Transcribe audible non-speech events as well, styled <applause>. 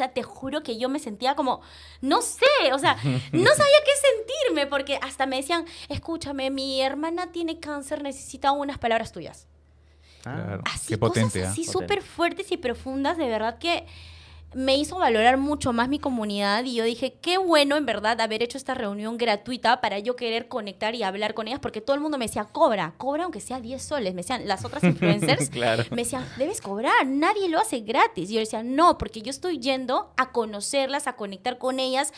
O sea, te juro que yo me sentía como, no sé, o sea, no sabía qué sentirme, porque hasta me decían, escúchame, mi hermana tiene cáncer, necesita unas palabras tuyas. Ah, claro. Así, qué potente, ¿ah? así súper fuertes y profundas, de verdad que me hizo valorar mucho más mi comunidad y yo dije, qué bueno en verdad haber hecho esta reunión gratuita para yo querer conectar y hablar con ellas, porque todo el mundo me decía, cobra, cobra aunque sea 10 soles, me decían las otras <laughs> influencers, claro. me decían, debes cobrar, nadie lo hace gratis. Y yo decía, no, porque yo estoy yendo a conocerlas, a conectar con ellas,